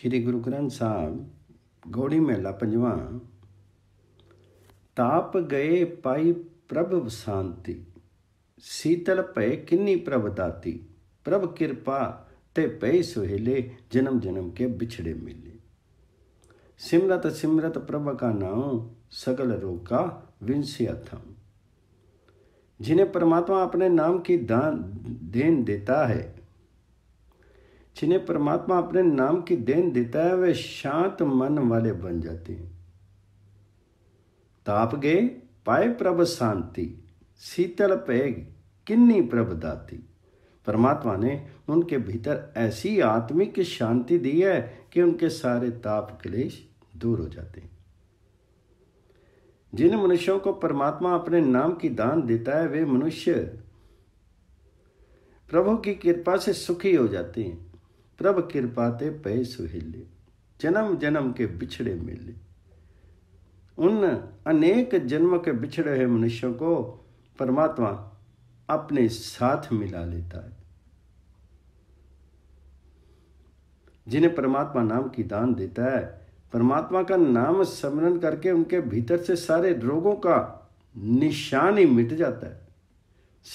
श्री गुरु ग्रंथ साहब गौड़ी मेला पंजवा ताप गए पाई प्रभ शांति शीतल पय किन्नी प्रभदाती प्रभ कृपा ते पे सुहेले जन्म जन्म के बिछड़े मिले सिमरत सिमरत प्रभ का नाम सगल रोग का विंशियम जिन्हें परमात्मा अपने नाम की दान देन देता है जिन्हें परमात्मा अपने नाम की देन देता है वे शांत मन वाले बन जाते हैं ताप गए पाए प्रभ शांति शीतल पैग किन्नी प्रभ दाती परमात्मा ने उनके भीतर ऐसी आत्मिक शांति दी है कि उनके सारे ताप क्लेश दूर हो जाते हैं जिन मनुष्यों को परमात्मा अपने नाम की दान देता है वे मनुष्य प्रभु की कृपा से सुखी हो जाते हैं प्रभ कृपा ते पै सुहिले जन्म जन्म के बिछड़े मिले उन अनेक जन्म के बिछड़े हुए मनुष्यों को परमात्मा अपने साथ मिला लेता है जिन्हें परमात्मा नाम की दान देता है परमात्मा का नाम स्मरण करके उनके भीतर से सारे रोगों का निशान ही मिट जाता है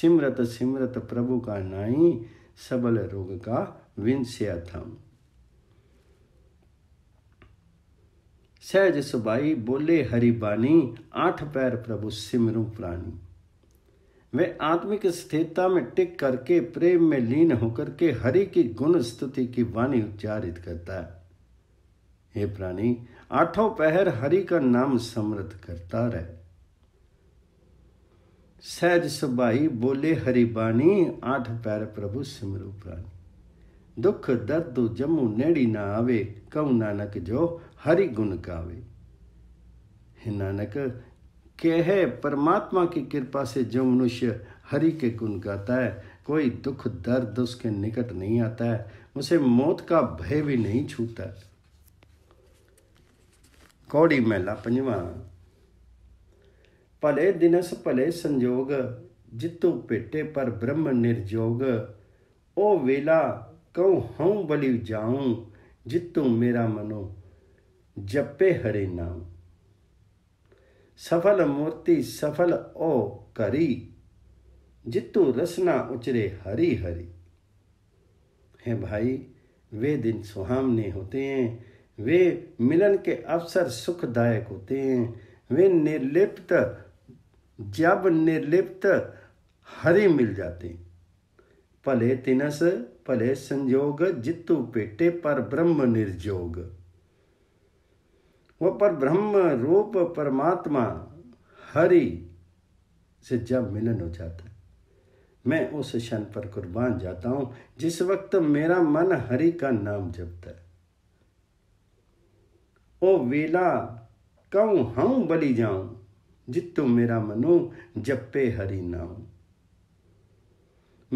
सिमरत सिमरत प्रभु का नाई सबल रोग का विंस्याथम सहज सुबाई बोले हरिबानी आठ पैर प्रभु सिमरू प्राणी वे आत्मिक स्थिरता में टिक करके प्रेम में लीन होकर के हरि की गुण स्तुति की वाणी उच्चारित करता है हे प्राणी आठों पहर हरि का नाम समृद्ध करता रहे सहज सुबाई बोले हरि बाणी आठ पैर प्रभु सिमरु प्राणी दुख दर्द જમું नेड़ी ना आवे કહું नानक जो हरि गुण गावे हे नानक कह परमात्मा की कृपा से जो मनुष्य हरि के गुण गाता है कोई दुख दर्द उसके निकट नहीं आता है उसे मौत का भय भी नहीं छूता कौड़ी मेला पंजवा भले दिनस भले संजोग जितु पेटे पर ब्रह्म निर्जोग ओ वेला कहूँ हूँ बलि जाऊँ जितू मेरा मनो जपे हरे नाम सफल मूर्ति सफल ओ करी जितू रसना उचरे हरी हरी है भाई वे दिन सुहावने होते हैं वे मिलन के अवसर सुखदायक होते हैं वे निर्लिप्त जब निर्लिप्त हरे मिल जाते हैं भले तिनस भले संयोग जितु पेटे पर ब्रह्म निर्जोग वह पर ब्रह्म रूप परमात्मा हरि से जब मिलन हो जाता है मैं उस क्षण पर कुर्बान जाता हूं जिस वक्त मेरा मन हरि का नाम जपता है ओ वेला कऊ हऊ बली जाऊं जितु मेरा मनु जपे हरि नाम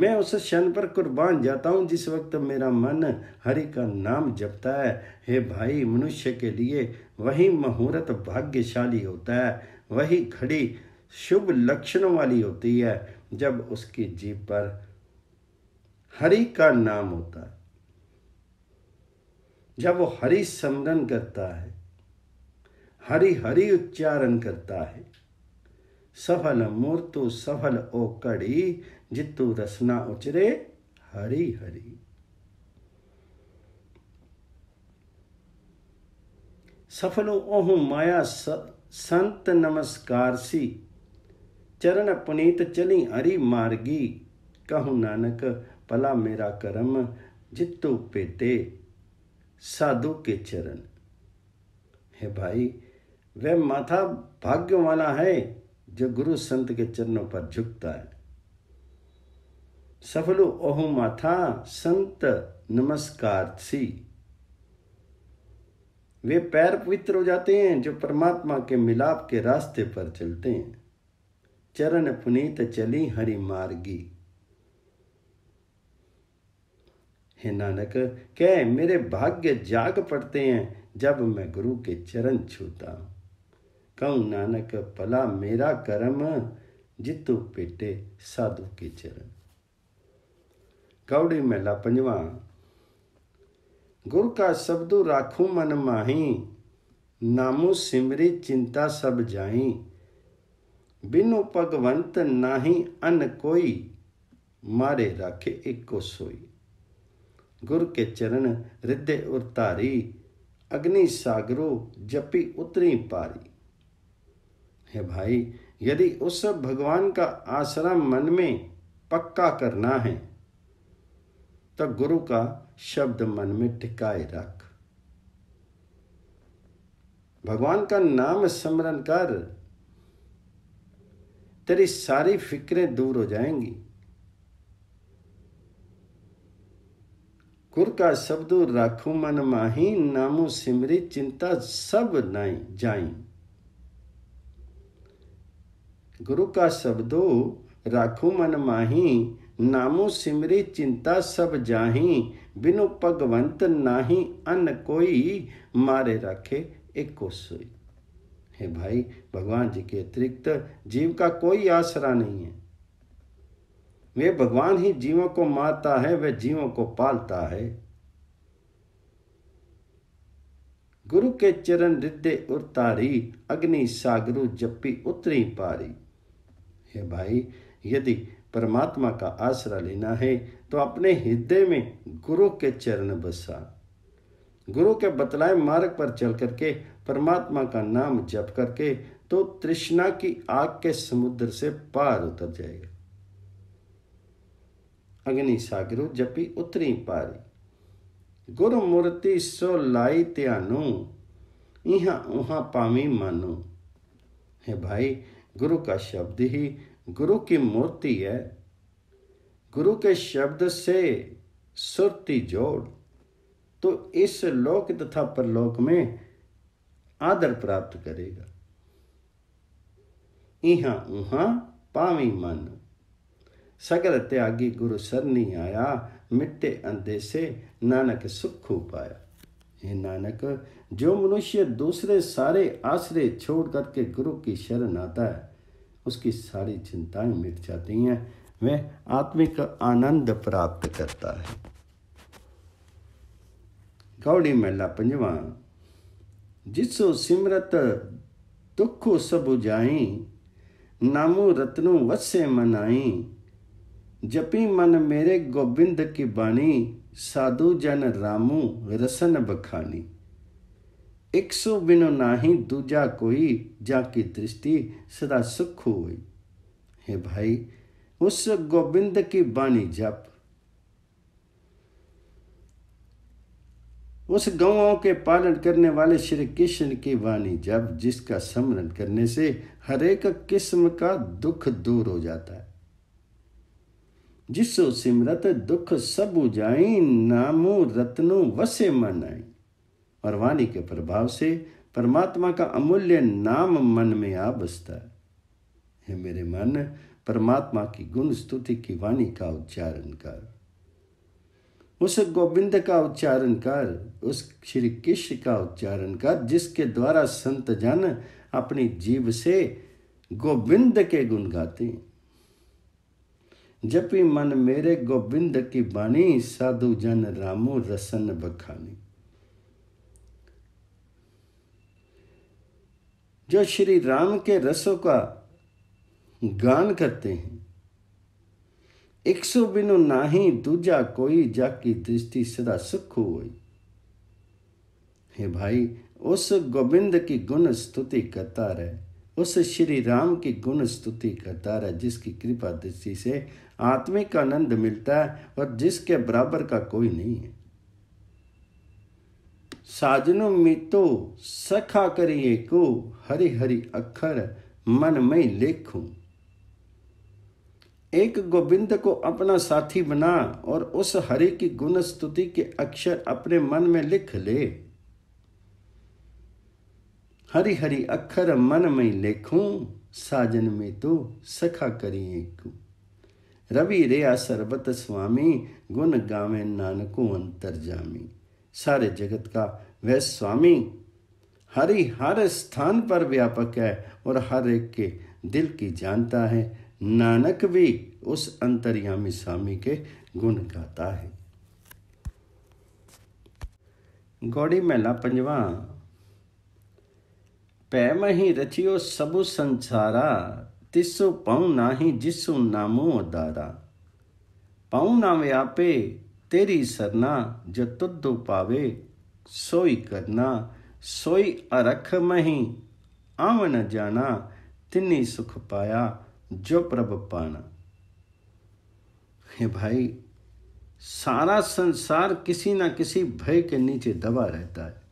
मैं उस क्षण पर कुर्बान जाता हूँ जिस वक्त मेरा मन हरि का नाम जपता है हे भाई मनुष्य के लिए वही मुहूर्त भाग्यशाली होता है वही घड़ी शुभ लक्षणों वाली होती है जब उसकी जीव पर हरि का नाम होता है जब वो हरि समरन करता है हरि हरि उच्चारण करता है सफल मूर्तु सफल ओ कड़ी जितु रसना उचरे हरी हरी सफलो ओहु माया संत नमस्कार सी चरण पुनीत चली हरि मार्गी कहु नानक पला मेरा करम जितु पेते साधु के चरण हे भाई वह माथा भाग्य वाला है जो गुरु संत के चरणों पर झुकता है सफलो ओहो माथा संत नमस्कार सी वे पैर पवित्र हो जाते हैं जो परमात्मा के मिलाप के रास्ते पर चलते हैं चरण पुनीत चली हरि मार्गी हे नानक कह मेरे भाग्य जाग पड़ते हैं जब मैं गुरु के चरण छूता हूं कहूँ नानक भला मेरा कर्म जितु पेटे साधु के चरण कौड़ी मेला पंजवा गुरु का शब्दु राखू मन माही नामू सिमरी चिंता सब जाई बिनु भगवंत नाही अन कोई मारे राखे एको सोई गुर के चरण हृदय उतारी अग्नि सागरो जपी उतरी पारी है भाई यदि उस भगवान का आश्रम मन में पक्का करना है तो गुरु का शब्द मन में टिकाए रख भगवान का नाम स्मरण कर तेरी सारी फिक्रें दूर हो जाएंगी गुर का शब्द राखू मन माही नामो सिमरी चिंता सब नाई जाई गुरु का शब्दो राखू मन माही नामो सिमरी चिंता सब जाही बिनु भगवंत नाही अन कोई मारे रखे एको सोई हे भाई भगवान जी के अतिरिक्त जीव का कोई आसरा नहीं है वे भगवान ही जीवों को मारता है वे जीवों को पालता है गुरु के चरण हृदय उतारी अग्नि सागरु जपी उतरी पारी हे भाई यदि परमात्मा का आसरा लेना है तो अपने हृदय में गुरु के चरण बसा गुरु के बतलाए मार्ग पर चल करके परमात्मा का नाम जप करके तो तृष्णा की आग के समुद्र से पार उतर जाएगा अग्नि सागरो जपी उतरी पारी गुरु मूर्ति सो लाई त्यानो इहा वहाँ पामी मानो हे भाई गुरु का शब्द ही गुरु की मूर्ति है गुरु के शब्द से सुरती जोड़ तो इस लोक तथा परलोक में आदर प्राप्त करेगा इहा उहा पावी मन सगर त्यागी गुरु सरनी आया मिट्टे अंधे से नानक सुख पाया हे नानक जो मनुष्य दूसरे सारे आश्रय छोड़ करके गुरु की शरण आता है उसकी सारी चिंताएं मिट जाती हैं वह आत्मिक आनंद प्राप्त करता है गौड़ी मेला पंजवा जिसो सिमरत दुख सब जाई नामो रत्नो वस्य मनाई जपी मन मेरे गोविंद की बाणी साधु जन रामू रसन बखानी ਇਕਸੂ ਬਿਨੋ ਨਾਹੀ ਦੂਜਾ ਕੋਈ ਜਾਂ ਕੀ ਦ੍ਰਿਸ਼ਟੀ ਸਦਾ ਸੁਖ ਹੋਈ हे भाई उस गोविंद की बानी जप उस गौओं के पालन करने वाले श्री कृष्ण की वाणी जप जिसका स्मरण करने से हरेक किस्म का दुख दूर हो जाता है जिसो सिमरत दुख सब जाई नामो रत्नो वसे मन आई और वाणी के प्रभाव से परमात्मा का अमूल्य नाम मन में आ बसता है हे मेरे मन परमात्मा की गुण स्तुति की वाणी का उच्चारण कर उस गोविंद का उच्चारण कर उस श्री कृष्ण का उच्चारण कर जिसके द्वारा संत जन अपनी जीव से गोविंद के गुण गाते हैं भी मन मेरे गोविंद की वाणी साधु जन रामू रसन बखानी जो श्री राम के रसों का गान करते हैं एक सो बिनु नाही दूजा कोई जाकी दृष्टि सदा सुख हुई हे भाई उस गोविंद की गुण स्तुति करता रहे उस श्री राम की गुण स्तुति करता रहे जिसकी कृपा दृष्टि से आत्मिक आनंद मिलता है और जिसके बराबर का कोई नहीं है साजनो मितो तो सखा करिए को हरि हरि अखर मन में लेखूं एक गोविंद को अपना साथी बना और उस हरि की गुण स्तुति के अक्षर अपने मन में लिख ले हरि हरि अखर मन में लिखूं साजन में तो सखा करिए को रवि रेया सर्वत स्वामी गुण गावे नानको अंतर जामी सारे जगत का वह स्वामी हरि हर स्थान पर व्यापक है और हर एक के दिल की जानता है नानक भी उस अंतर्यामी स्वामी के गुण गाता है गौड़ी मेला पंजवा पै मही रचियो सबु संसारा तिसु पौ नाही जिसु नामो दारा पौ ना व्यापे तेरी सरना जो तुद्ध पावे सोई करना सोई अरख मही आव न जाना तिनी सुख पाया जो प्रभ पाना हे भाई सारा संसार किसी ना किसी भय के नीचे दबा रहता है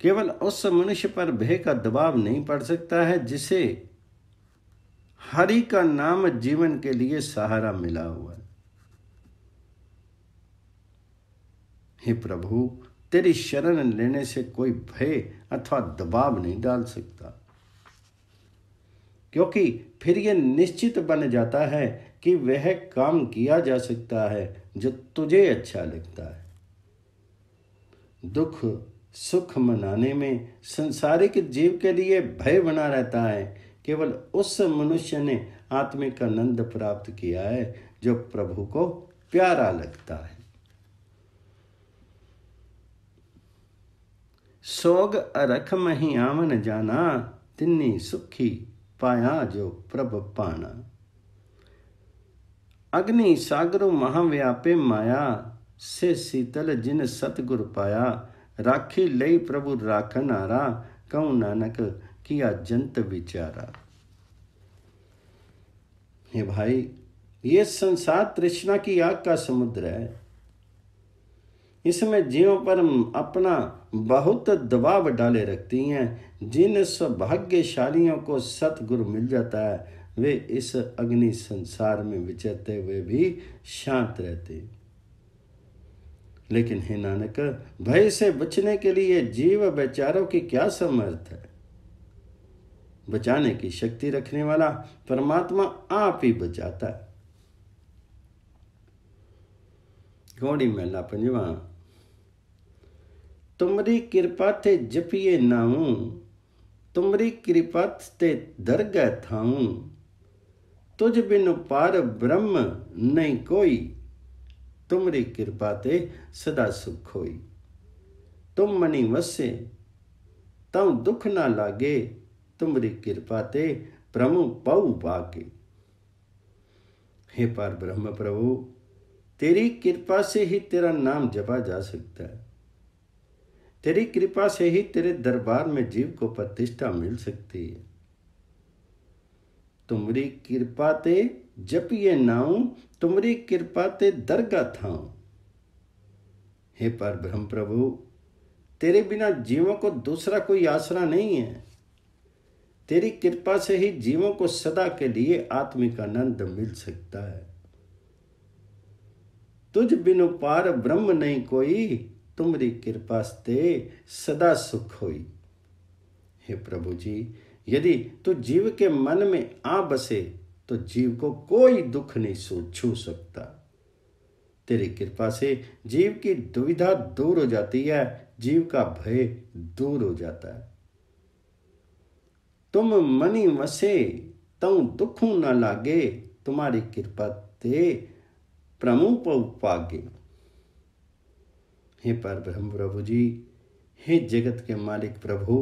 केवल उस मनुष्य पर भय का दबाव नहीं पड़ सकता है जिसे हरि का नाम जीवन के लिए सहारा मिला हुआ हे प्रभु तेरी शरण लेने से कोई भय अथवा दबाव नहीं डाल सकता क्योंकि फिर यह निश्चित बन जाता है कि वह काम किया जा सकता है जो तुझे अच्छा लगता है दुख सुख मनाने में संसारिक जीव के लिए भय बना रहता है केवल उस मनुष्य ने आत्मिक आनंद प्राप्त किया है जो प्रभु को प्यारा लगता है सोग अरख मही आमन जाना तिन्नी सुखी पाया जो प्रभ पाना अग्नि सागरु महाव्यापे माया से शीतल जिन सतगुर पाया राखी लई प्रभु राख नारा कहू नानक किया जंत विचारा हे भाई ये संसार तृष्णा की आग का समुद्र है इसमें जीवों पर अपना बहुत दबाव डाले रखती हैं जिन सौभाग्यशालियों को सतगुरु मिल जाता है वे इस अग्नि संसार में विचरते हुए भी शांत रहते लेकिन हे नानक भय से बचने के लिए जीव बेचारों की क्या समर्थ है बचाने की शक्ति रखने वाला परमात्मा आप ही बचाता है घोड़ी मेला पंजवा तुमरी कृपा थे जपिए नाऊ तुमरी कृपा ते दर थाऊ तुझ बिन पार ब्रह्म नहीं कोई तुमरी कृपा ते सदा सुख होई तुम मनी वसे तऊ दुख ना लागे तुम्हारी कृपा ते प्रमु पाऊ पाके हे पार ब्रह्म प्रभु तेरी कृपा से ही तेरा नाम जपा जा सकता है तेरी कृपा से ही तेरे दरबार में जीव को प्रतिष्ठा मिल सकती है तुम्हारी कृपा ते जप ये नाऊ तुम्हारी कृपा ते दरगा था हे पर ब्रह्म प्रभु तेरे बिना जीवों को दूसरा कोई आसरा नहीं है तेरी कृपा से ही जीवों को सदा के लिए आत्मिक आनंद मिल सकता है तुझ बिन पार ब्रह्म नहीं कोई तुम्हारी कृपा से सदा सुख होई हे प्रभु जी यदि तू जीव के मन में आ बसे तो जीव को कोई दुख नहीं छू सकता तेरी कृपा से जीव की दुविधा दूर हो जाती है जीव का भय दूर हो जाता है तुम मनी वसे तु दुखू न लागे तुम्हारी कृपा ते प्रमु पागे हे पर ब्रह्म प्रभु जी हे जगत के मालिक प्रभु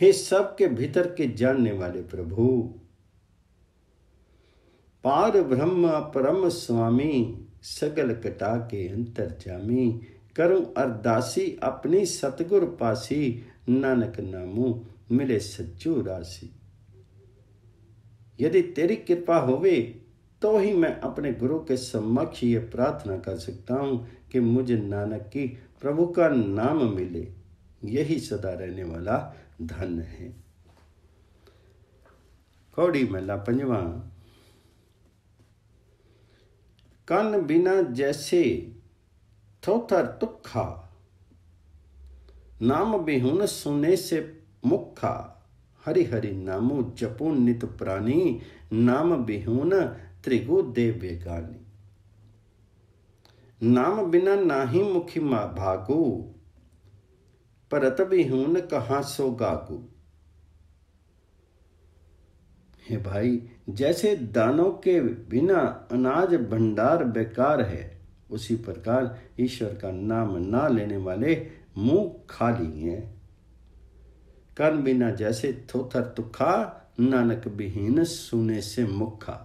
हे सबके भीतर के जानने वाले प्रभु पार ब्रह्म परम स्वामी सगल कटा के अंतर जामी करूं अरदासी अपनी सतगुर पासी नानक नामू मिले सच्चू राशि यदि तेरी कृपा होवे तो ही मैं अपने गुरु के समक्ष ये प्रार्थना कर सकता हूँ कि मुझे नानक की प्रभु का नाम मिले यही सदा रहने वाला धन है कौड़ी मेला पंजवा कन बिना जैसे थोथर तुखा नाम बिहुन सुने से मुखा हरि हरि नामो जपो नित प्राणी नाम बिहून त्रिगु देव गानी नाम बिना नाही मुखी मा भागु परत बिहून कहाँ सो गागु हे भाई जैसे दानों के बिना अनाज भंडार बेकार है उसी प्रकार ईश्वर का नाम ना लेने वाले मुंह खाली हैं कर्म बिना जैसे थोथर तुखा नानक विहीन सुने से मुखा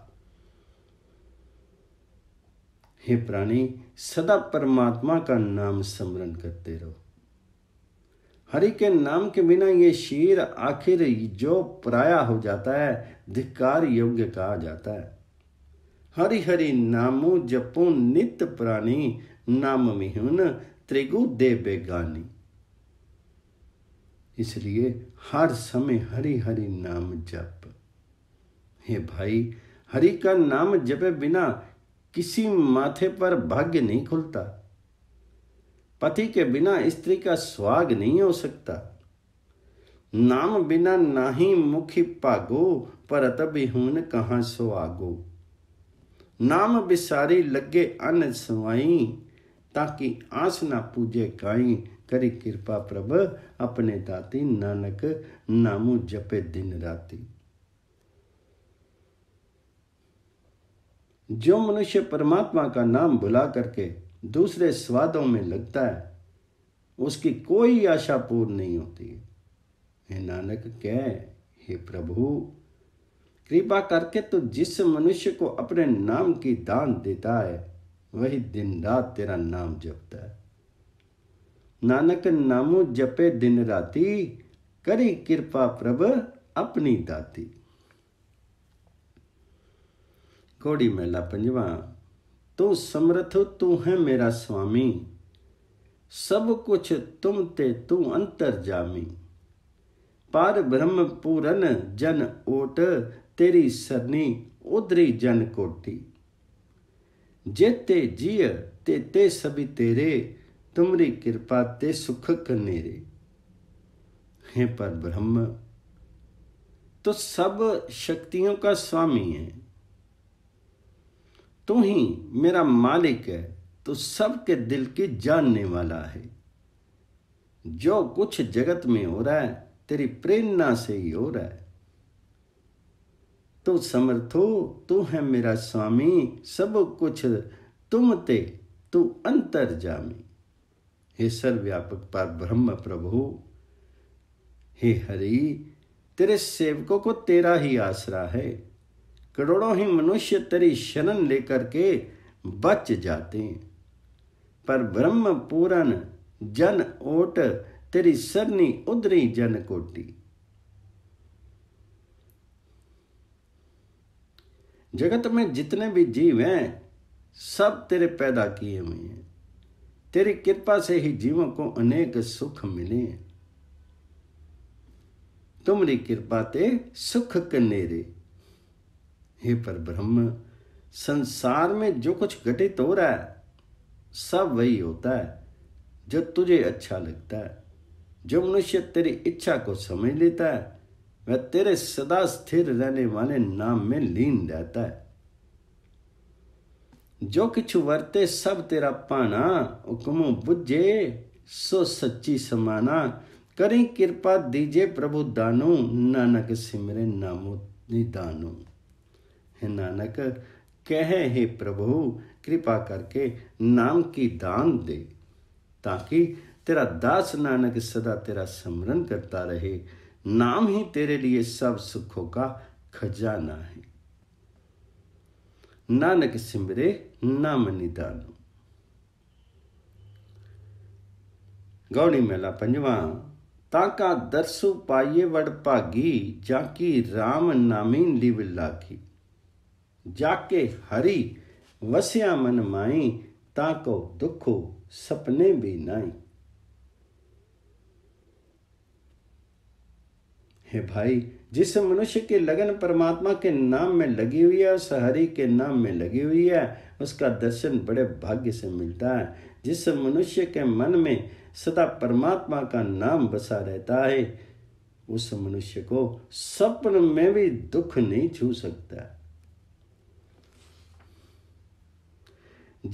हे प्राणी सदा परमात्मा का नाम स्मरण करते रहो हरि के नाम के बिना ये शीर आखिर जो पराया हो जाता है धिकार योग्य कहा जाता है हरि हरि नामो जपो नित प्राणी नाम मिहुन त्रिगु दे बेगानी इसलिए हर समय हरि हरि नाम जप हे भाई हरि का नाम जपे बिना किसी माथे पर भाग्य नहीं खुलता पति के बिना स्त्री का स्वाग नहीं हो सकता नाम बिना नाही मुखी पागो पर तभी हून कहाँ सो आगो नाम बिसारी लगे अन सुवाई ताकि आस ना पूजे काई करी कृपा प्रभ अपने दाती नानक नामो जपे दिन राती जो मनुष्य परमात्मा का नाम बुला करके दूसरे स्वादों में लगता है उसकी कोई आशा पूर्ण नहीं होती हे नानक कह हे प्रभु कृपा करके तो जिस मनुष्य को अपने नाम की दान देता है वही दिन रात तेरा नाम जपता है ਨਾਨਕ ਨਾਮੋ ਜਪੇ ਦਿਨ ਰਾਤੀ ਕਰੀ ਕਿਰਪਾ ਪ੍ਰਭ ਆਪਣੀ ਦਾਤੀ ਕੋੜੀ ਮਹਿਲਾ ਪੰਜਵਾ ਤੂੰ ਸਮਰਥ ਤੂੰ ਹੈ ਮੇਰਾ ਸੁਆਮੀ ਸਭ ਕੁਛ ਤੁਮ ਤੇ ਤੂੰ ਅੰਤਰ ਜਾਮੀ ਪਾਰ ਬ੍ਰਹਮ ਪੂਰਨ ਜਨ ਓਟ ਤੇਰੀ ਸਰਨੀ ਉਧਰੀ ਜਨ ਕੋਟੀ ਜੇ ਤੇ ਜੀਅ ਤੇ ਤੇ ਸਭੀ ਤੇਰੇ तुमरी कृपा ते सुख रे हे पर ब्रह्म तो सब शक्तियों का स्वामी है तू ही मेरा मालिक है तो सबके दिल के जानने वाला है जो कुछ जगत में हो रहा है तेरी प्रेरणा से ही हो रहा है तू हो तू है मेरा स्वामी सब कुछ तुम ते तू अंतर जामी हे सर्वव्यापक पर ब्रह्म प्रभु हे हरि तेरे सेवकों को तेरा ही आसरा है करोड़ों ही मनुष्य तेरी शरण लेकर के बच जाते हैं पर ब्रह्म पूरन जन ओट तेरी सरनी उदरी जन कोटी जगत में जितने भी जीव हैं सब तेरे पैदा किए हुए हैं तेरी कृपा से ही जीवों को अनेक सुख मिले तुम्हारी कृपा ते सुख कनेरे हे पर ब्रह्म संसार में जो कुछ घटित हो रहा है सब वही होता है जो तुझे अच्छा लगता है जो मनुष्य तेरी इच्छा को समझ लेता है वह तेरे सदा स्थिर रहने वाले नाम में लीन रहता है जो कि वरते सब तेरा भाना हुक्म बुझे सो सच्ची समाना करी कृपा दीजे प्रभु दानु नानक सिमरे नामो निदानु हे नानक कहे हे प्रभु कृपा करके नाम की दान दे ताकि तेरा दास नानक सदा तेरा स्मरण करता रहे नाम ही तेरे लिए सब सुखों का खजाना है नानक सिमरे नाम निदानु गौड़ी मेला पंजवा ताका दरसु पाइये वड़ भागी जाकी राम नामी लिव लागी जाके हरि वस्या मन माई ताको दुखो सपने भी नाई हे भाई जिस मनुष्य की लगन परमात्मा के नाम में लगी हुई है उस हरि के नाम में लगी हुई है उसका दर्शन बड़े भाग्य से मिलता है जिस मनुष्य के मन में सदा परमात्मा का नाम बसा रहता है उस मनुष्य को स्वप्न में भी दुख नहीं छू सकता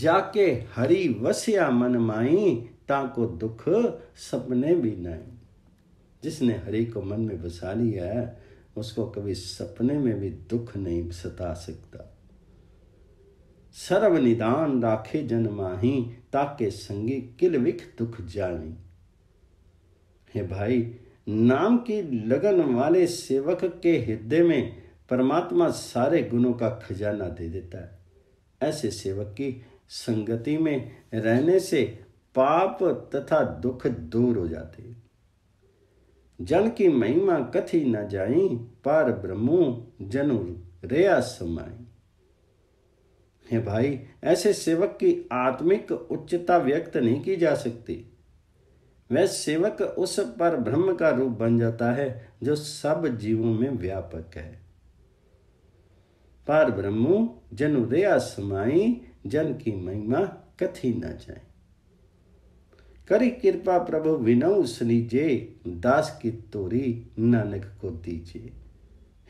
जाके हरि वस्या मन माई ताको दुख सपने भी नहीं जिसने हरि को मन में बसा लिया है उसको कभी सपने में भी दुख नहीं सता सकता सर्व निदान राखे जन माही ताके संगी विख दुख जानी हे भाई नाम की लगन वाले सेवक के हृदय में परमात्मा सारे गुणों का खजाना दे देता है ऐसे सेवक की संगति में रहने से पाप तथा दुख दूर हो जाते हैं जन की महिमा कथी न जाई पार ब्रह्मो जनु रेया समाई हे भाई ऐसे सेवक की आत्मिक उच्चता व्यक्त नहीं की जा सकती वह सेवक उस पर ब्रह्म का रूप बन जाता है जो सब जीवों में व्यापक है पार ब्रह्मो जनु रेया समाई जन की महिमा कथी न जाए करी कृपा प्रभु विनऊ सनीजे दास की तोरी नानक को दीजिए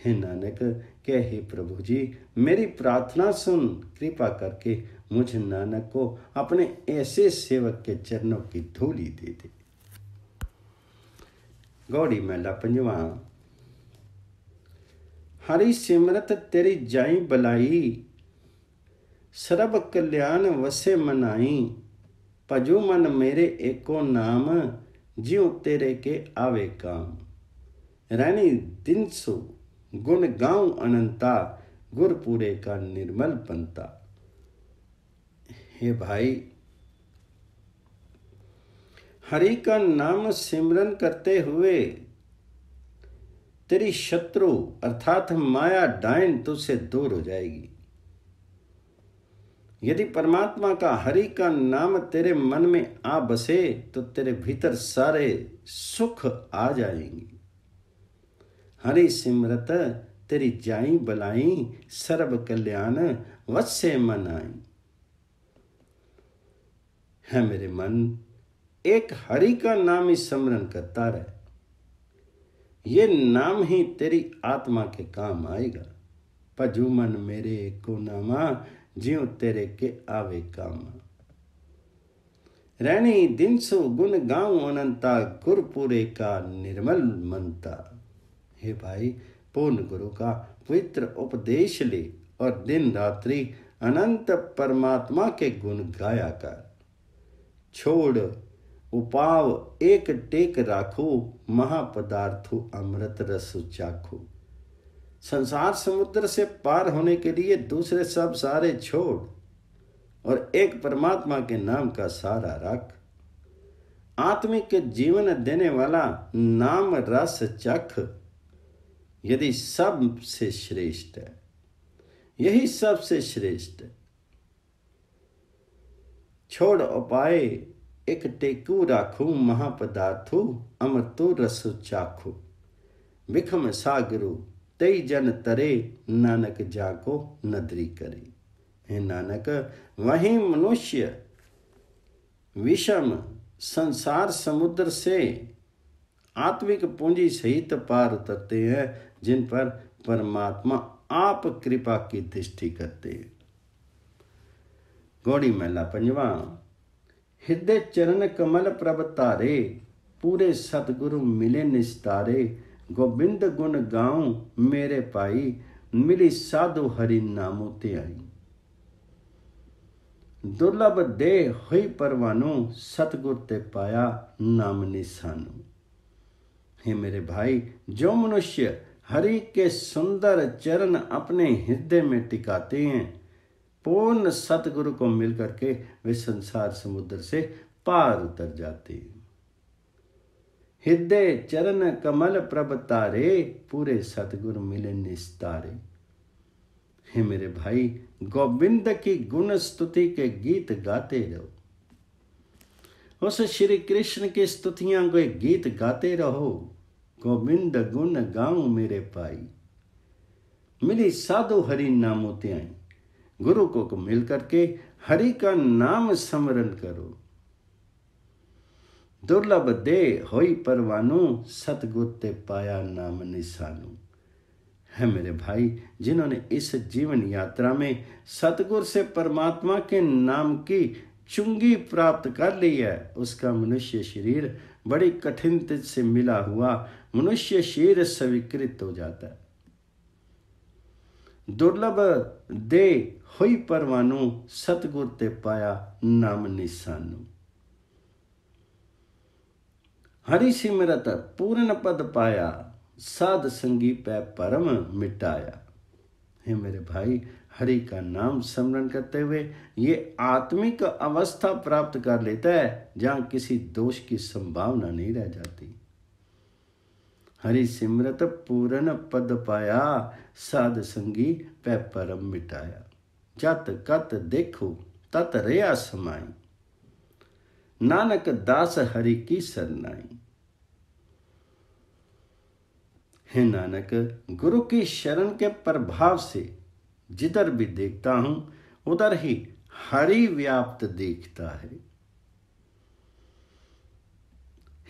हे नानक कह हे प्रभु जी मेरी प्रार्थना सुन कृपा करके मुझ नानक को अपने ऐसे सेवक के चरणों की धूली दे दे गौड़ी मेला पंजवा हरी सिमरत तेरी जाई बलाई सर्व कल्याण वसे मनाई ਭਜੋ ਮਨ ਮੇਰੇ ਏਕੋ ਨਾਮ ਜਿਉ ਤੇਰੇ ਕੇ ਆਵੇ ਕਾਮ रानी दिन सो गुण गाँव अनंता गुरपुरे का निर्मल बनता हे भाई हरि का नाम सिमरन करते हुए तेरी शत्रु अर्थात माया डायन तुझसे दूर हो जाएगी यदि परमात्मा का हरि का नाम तेरे मन में आ बसे तो तेरे भीतर सारे सुख आ जाएंगे हरि सिमरत तेरी जाई बलाई सर्व कल्याण वत्से मन आई है मेरे मन एक हरि का नाम ही स्मरण करता रहे ये नाम ही तेरी आत्मा के काम आएगा पजू मन मेरे को नामा ज्यो तेरे के आवे काम दिन सो गुण गाँव अनंता गुरपुरे का निर्मल मनता हे भाई पूर्ण गुरु का पवित्र उपदेश ले और दिन रात्रि अनंत परमात्मा के गुण गाया कर छोड़ उपाव एक टेक राखो महापदार्थो अमृत रस चाखो संसार समुद्र से पार होने के लिए दूसरे सब सारे छोड़ और एक परमात्मा के नाम का सारा रख आत्मिक के जीवन देने वाला नाम रस चख यदि सब से श्रेष्ठ है यही सबसे श्रेष्ठ छोड़ उपाय एक टेकू राखू महापदार्थु अमृतो रसु चाखू विखम सागरु तई जन तरे नानक जाको नदरी करे हे नानक वही मनुष्य विषम संसार समुद्र से आत्मिक पूंजी सहित पार उतरते हैं जिन पर परमात्मा आप कृपा की दृष्टि करते हैं गौड़ी महिला पंजवा हृदय चरण कमल प्रभ तारे पूरे सतगुरु मिले निस्तारे तारे गोबिंद गुण गाऊं मेरे पाई मिली साधु हरि नामो ते आई दुर्लभ दे हुई परवानु सतगुर ते पाया नाम निशानु हे मेरे भाई जो मनुष्य हरि के सुंदर चरण अपने हृदय में टिकाते हैं पूर्ण सतगुरु को मिलकर के वे संसार समुद्र से पार उतर जाते हैं हृदय चरण कमल प्रभ तारे पूरे सतगुरु मिले निस्तारे हे मेरे भाई गोविंद की गुण स्तुति के गीत गाते रहो उस श्री कृष्ण की स्तुतियां के गीत गाते रहो गोविंद गुण गाऊ मेरे पाई मिली साधु हरि नामोत्याई गुरु को मिल करके हरि का नाम स्मरण करो दुर्लभ दे होई परवानु सतगुर ते पाया नाम निशानु है मेरे भाई जिन्होंने इस जीवन यात्रा में सतगुर से परमात्मा के नाम की चुंगी प्राप्त कर ली है उसका मनुष्य शरीर बड़ी कठिन से मिला हुआ मनुष्य शरीर स्वीकृत हो जाता है दुर्लभ दे होई परवानु सतगुर ते पाया नाम निशानु हरि सिमरत पूर्ण पद पाया साध संगी पै परम मिटाया हे मेरे भाई हरि का नाम स्मरण करते हुए ये आत्मिक अवस्था प्राप्त कर लेता है जहां किसी दोष की संभावना नहीं रह जाती हरि सिमरत पूर्ण पद पाया साध संगी पै परम मिटाया जत कत देखो तत रया समाई नानक दास हरि की सरनाई हे नानक गुरु की शरण के प्रभाव से जिधर भी देखता हूं उधर ही हरि व्याप्त देखता है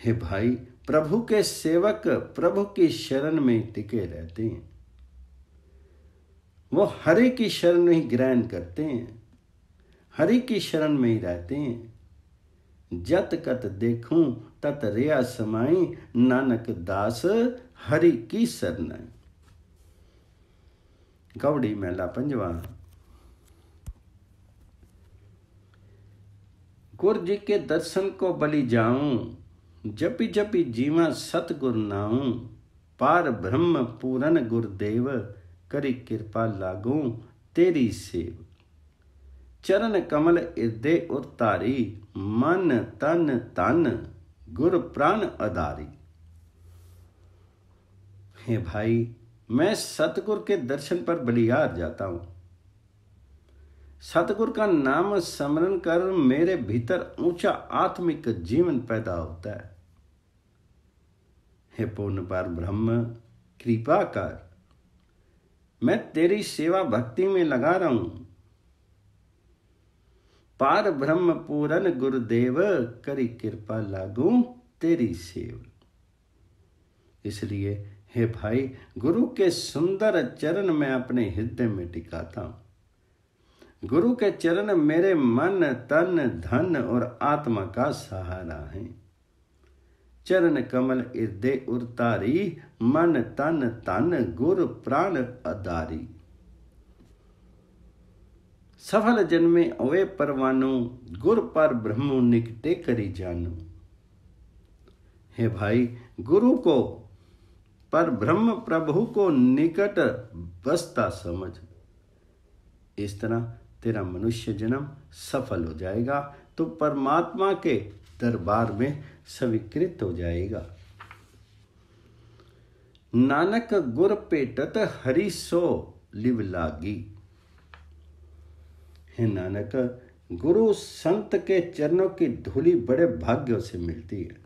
हे भाई प्रभु के सेवक प्रभु की शरण में टिके रहते हैं वो हरि की शरण में ही ग्रहण करते हैं हरि की शरण में ही रहते हैं जत कत देखूं तत रिया समाई नानक दास हरि की सरन गौड़ी मेला पंजवा गुरु जी के दर्शन को बलि जाऊं जपी जपी जीवा सतगुर नाऊं पार ब्रह्म पूरन गुरुदेव करी कृपा लागू तेरी सेव चरण कमल इर्दे उर तारी मन तन तन गुर प्राण अदारी हे भाई मैं सतगुर के दर्शन पर बलियार जाता हूं सतगुर का नाम स्मरण कर मेरे भीतर ऊंचा आत्मिक जीवन पैदा होता है हे पूर्ण पर ब्रह्म कृपा कर मैं तेरी सेवा भक्ति में लगा रहा हूं पार ब्रह्म पूरन गुरुदेव करी कृपा लागू तेरी सेव इसलिए हे भाई गुरु के सुंदर चरण में अपने हृदय में टिकाता हूं गुरु के चरण मेरे मन तन धन और आत्मा का सहारा है चरण कमल इर्दे उतारी मन तन तन गुर प्राण अदारी सफल जन्मे अवे परवानो गुर पर ब्रह्म निकटे करी जानो हे भाई गुरु को पर ब्रह्म प्रभु को निकट बसता समझ इस तरह तेरा मनुष्य जन्म सफल हो जाएगा तो परमात्मा के दरबार में स्वीकृत हो जाएगा नानक गुर पेटत हरि सो लिव लागी हे नानक गुरु संत के चरणों की धूली बड़े भाग्यों से मिलती है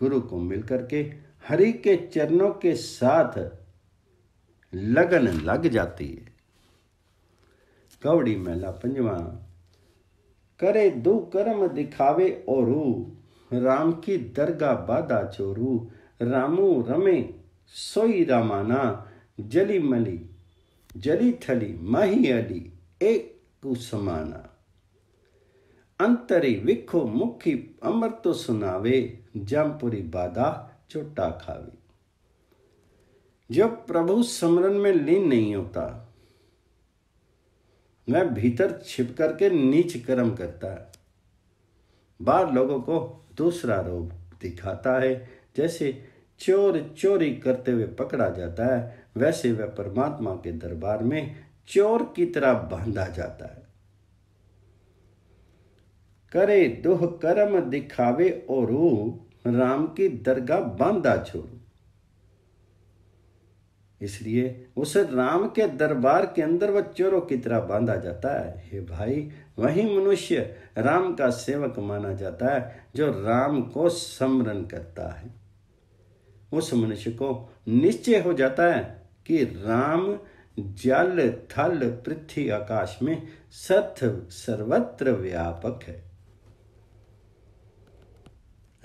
गुरु को मिलकर के हरि के चरणों के साथ लगन लग जाती है कौड़ी मेला पंजवा करे दो कर्म दिखावे और राम की दरगा बाधा चोरू रामू रमे सोई रामाना जली मली जली थली माही अली एक तू समाना अंतरी विखो मुखी अमर तो सुनावे जमपुरी बाधा चोटा खावे जो प्रभु समरण में लीन नहीं होता मैं भीतर छिप करके नीच कर्म करता है बाहर लोगों को दूसरा रूप दिखाता है जैसे चोर चोरी करते हुए पकड़ा जाता है वैसे वह परमात्मा के दरबार में चोर की तरह बांधा जाता है करे दुह कर्म दिखावे और राम की दरगाह बांधा छोड़ू इसलिए उसे राम के दरबार के अंदर वह चोरों की तरह बांधा जाता है हे भाई वही मनुष्य राम का सेवक माना जाता है जो राम को समरण करता है उस मनुष्य को निश्चय हो जाता है कि राम जल थल पृथ्वी आकाश में सत सर्वत्र व्यापक है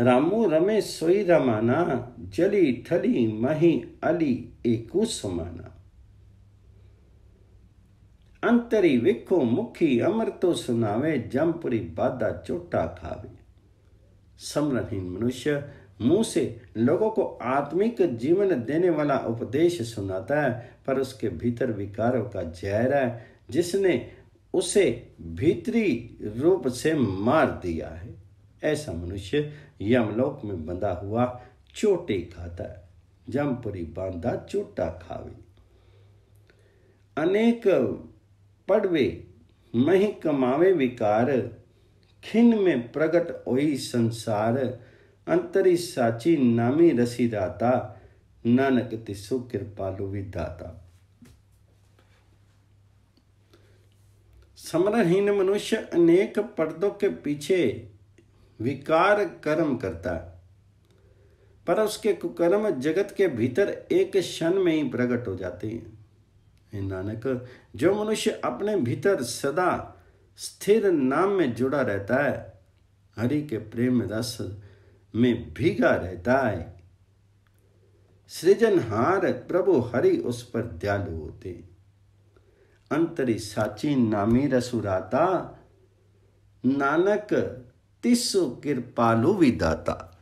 रामो रमे सोई रमाना जली थली मही अली एकु समाना अंतरी विखो मुखी अमर तो सुनावे जमपुरी बाधा चोटा खावे समरहीन मनुष्य मुंह से लोगों को आत्मिक जीवन देने वाला उपदेश सुनाता है पर उसके भीतर विकारों का जहर है जिसने उसे भीतरी रूप से मार दिया है ऐसा मनुष्य यमलोक में बंधा हुआ चोटे खाता है जमपुरी बांधा चोटा खावे अनेक पड़वे मही कमावे विकार खिन में प्रकट हुई संसार अंतरी साची नामी रसी दाता नानक तिसु कृपालु विदाता समरहीन मनुष्य अनेक पर्दों के पीछे विकार कर्म करता है पर उसके कुकर्म जगत के भीतर एक क्षण में ही प्रकट हो जाते हैं नानक जो मनुष्य अपने भीतर सदा स्थिर नाम में जुड़ा रहता है हरि के प्रेम रस में भीगा रहता है सृजनहार प्रभु हरि उस पर दयालु होते अंतरि साची नामी रसुराता नानक तिसु कृपालु विदाता